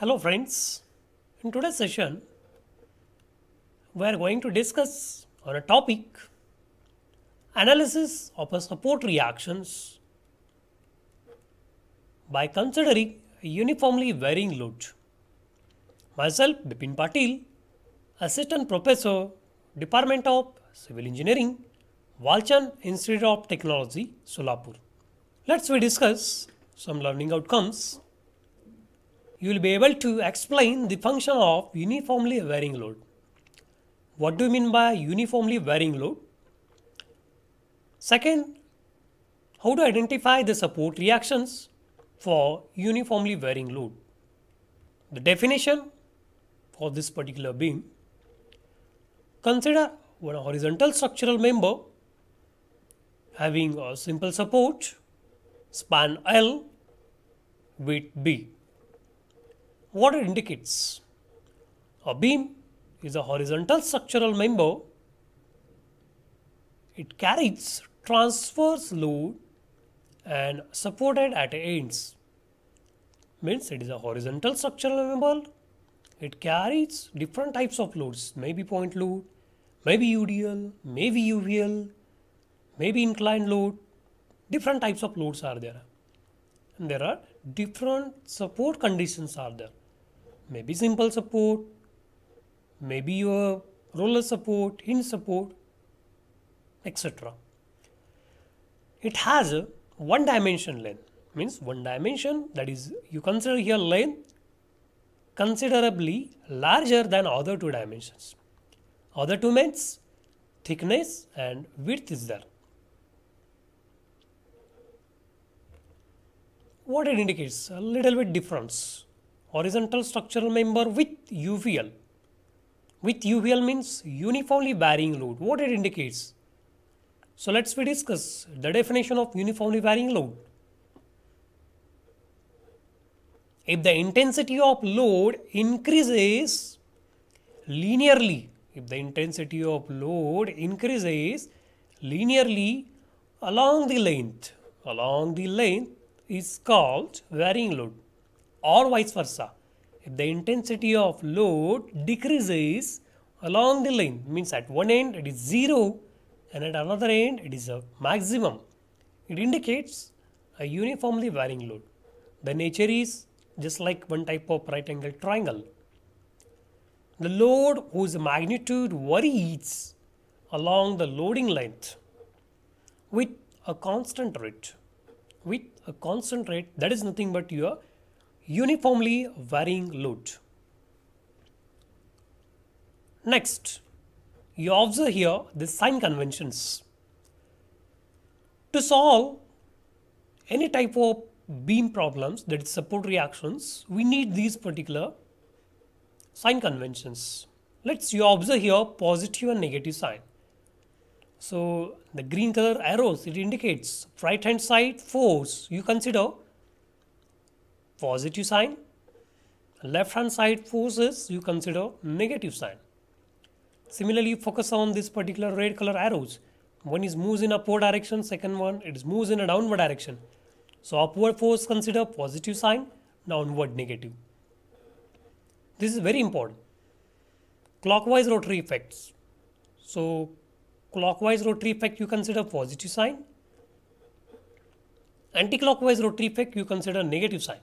Hello friends, in today's session we are going to discuss on a topic analysis of a support reactions by considering a uniformly varying load. Myself Bipin Patil, Assistant Professor, Department of Civil Engineering, Walchan Institute of Technology, Solapur. Let's we discuss some learning outcomes you will be able to explain the function of uniformly varying load. What do you mean by uniformly varying load? Second, how to identify the support reactions for uniformly varying load. The definition for this particular beam. Consider one horizontal structural member having a simple support span L with B what it indicates. A beam is a horizontal structural member. It carries transverse load and supported at ends. Means it is a horizontal structural member. It carries different types of loads, maybe point load, maybe UDL, maybe UVL, maybe inclined load. Different types of loads are there. And there are different support conditions are there maybe simple support, maybe your roller support, hinge support, etc. It has a one dimension length, means one dimension that is you consider here length considerably larger than other two dimensions. Other two means thickness and width is there. What it indicates a little bit difference horizontal structural member with UVL. With UVL means uniformly varying load, what it indicates. So, let us we discuss the definition of uniformly varying load. If the intensity of load increases linearly, if the intensity of load increases linearly along the length, along the length is called varying load or vice versa. If the intensity of load decreases along the line, means at one end it is 0 and at another end it is a maximum. It indicates a uniformly varying load. The nature is just like one type of right angle triangle. The load whose magnitude varies along the loading length with a constant rate. With a constant rate that is nothing but your uniformly varying load. Next, you observe here the sign conventions. To solve any type of beam problems that is support reactions, we need these particular sign conventions. Let's you observe here positive and negative sign. So the green color arrows, it indicates right hand side force you consider positive sign. Left hand side forces you consider negative sign. Similarly, focus on this particular red color arrows. One is moves in upward direction, second one it is moves in a downward direction. So upward force consider positive sign, downward negative. This is very important. Clockwise rotary effects. So clockwise rotary effect you consider positive sign. Anticlockwise rotary effect you consider negative sign.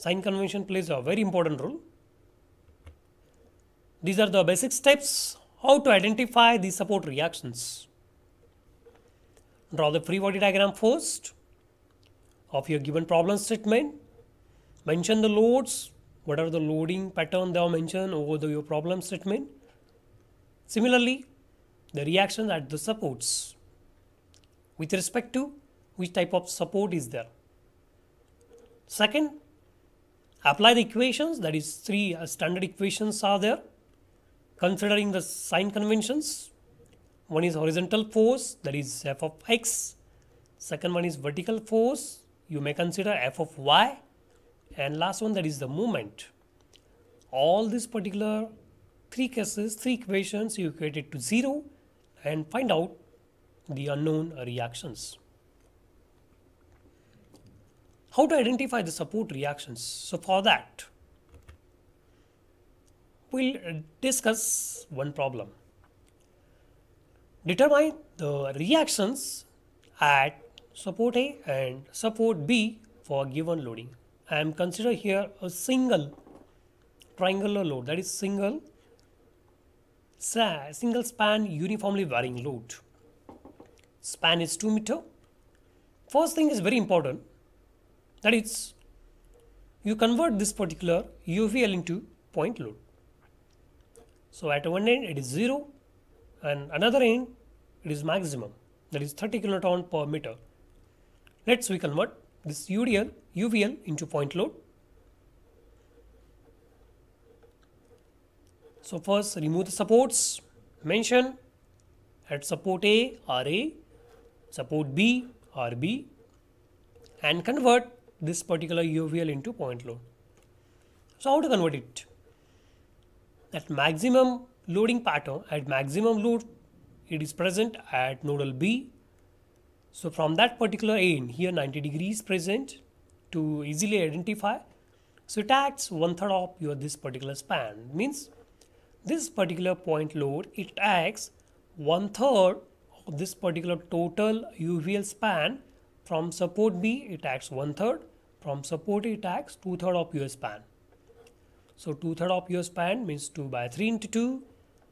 Sign convention plays a very important role. These are the basic steps how to identify the support reactions. Draw the free body diagram first of your given problem statement. Mention the loads, what are the loading pattern they are mentioned over the, your problem statement. Similarly, the reactions at the supports with respect to which type of support is there. Second, apply the equations that is three uh, standard equations are there considering the sign conventions one is horizontal force that is f of x second one is vertical force you may consider f of y and last one that is the moment all these particular three cases three equations you equate it to zero and find out the unknown reactions how to identify the support reactions. So for that, we'll uh, discuss one problem. Determine the reactions at support A and support B for given loading. I am consider here a single triangular load that is single single span uniformly varying load. Span is 2 meter. First thing is very important that is, you convert this particular UVL into point load. So at one end it is 0 and another end it is maximum that is 30 kiloton per meter. Let's we convert this UDL UVL into point load. So first remove the supports mention at support A RA, support B RB and convert this particular UVL into point load. So, how to convert it? At maximum loading pattern, at maximum load, it is present at nodal B. So, from that particular end, here 90 degrees present to easily identify. So, it acts one third of your this particular span. Means this particular point load, it acts one third of this particular total UVL span from support B, it acts one third from supported tags two-third of your span. So two-third of your span means 2 by 3 into 2.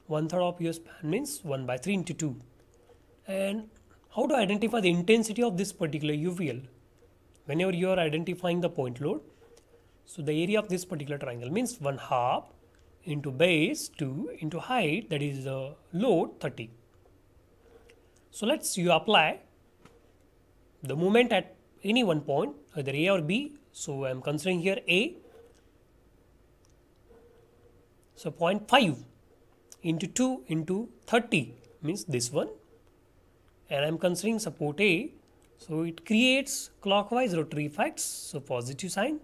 One-third of your span means 1 by 3 into 2. And how to identify the intensity of this particular UVL? Whenever you are identifying the point load, so the area of this particular triangle means 1 half into base 2 into height that is the load 30. So let's you apply the moment at any one point either A or B. So I am considering here A. So 0.5 into 2 into 30 means this one and I am considering support A. So it creates clockwise rotary effects. So positive sign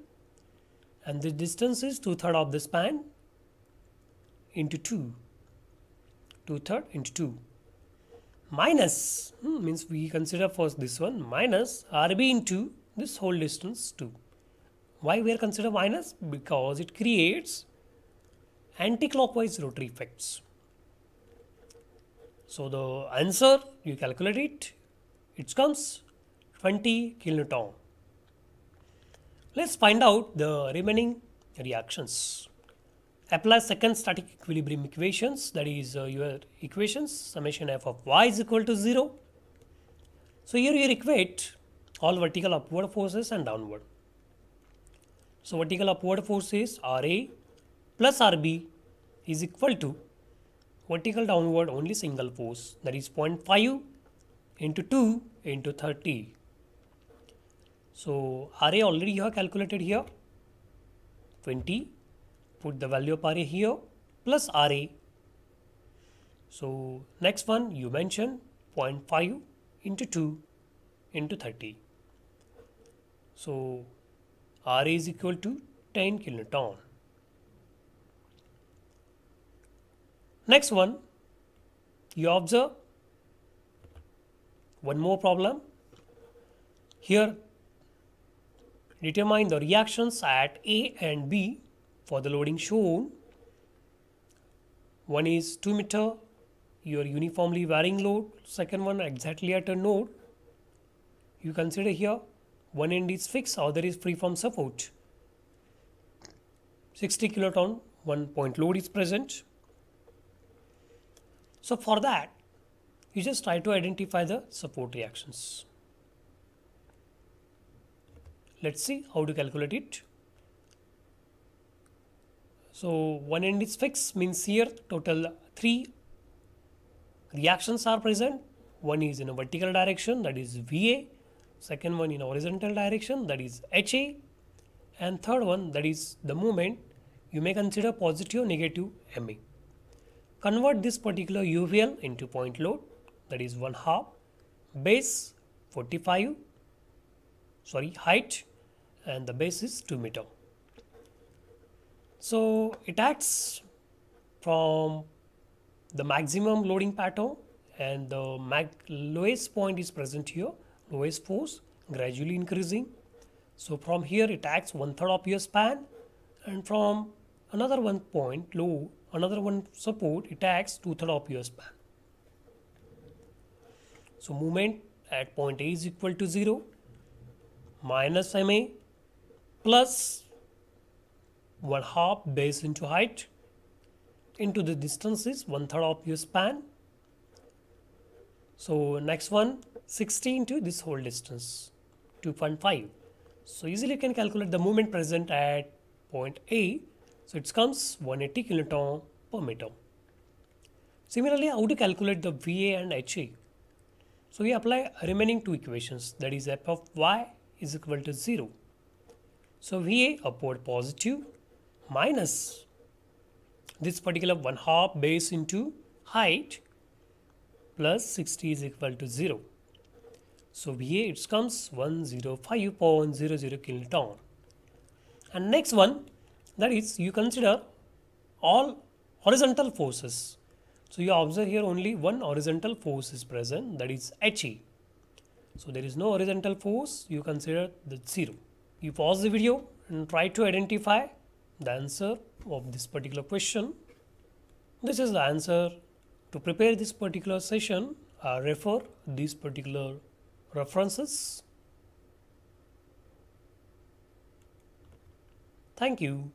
and the distance is two third of the span into 2 two third into 2 minus hmm, means we consider first this one minus RB into this whole distance 2. Why we are consider minus? Because it creates anti-clockwise rotary effects. So the answer you calculate it, it comes 20 kiloton. Let's find out the remaining reactions apply second static equilibrium equations that is uh, your equations summation f of y is equal to 0. So, here you equate all vertical upward forces and downward. So, vertical upward forces R A plus R B is equal to vertical downward only single force that is 0.5 into 2 into 30. So, R A already you have calculated here 20 put the value of RA here plus RA. So next one you mention 0.5 into 2 into 30. So RA is equal to 10 kiloton. Next one, you observe one more problem. Here, determine the reactions at A and B for the loading shown one is 2 meter your uniformly varying load second one exactly at a node you consider here one end is fixed other is free from support 60 kiloton one point load is present so for that you just try to identify the support reactions let's see how to calculate it so one end is fixed means here total three reactions are present. One is in a vertical direction that is VA, second one in a horizontal direction that is HA and third one that is the moment you may consider positive negative MA. Convert this particular UVL into point load that is one half base 45 sorry height and the base is 2 meter. So it acts from the maximum loading pattern and the lowest point is present here, lowest force gradually increasing. So from here it acts one third of your span and from another one point low, another one support it acts two third of your span. So movement at point A is equal to 0 minus MA plus one half base into height into the distance is one third of your span so next one 60 into this whole distance 2.5 so easily you can calculate the moment present at point A so it comes 180 kiloton per meter similarly how to calculate the VA and HA so we apply remaining two equations that is f of y is equal to 0 so VA upward positive minus this particular 1 half base into height plus 60 is equal to 0. So here it comes 105.00 kiloton. And next one that is you consider all horizontal forces. So you observe here only one horizontal force is present that is HE. So there is no horizontal force you consider the 0. You pause the video and try to identify the answer of this particular question. This is the answer. To prepare this particular session, refer these particular references. Thank you.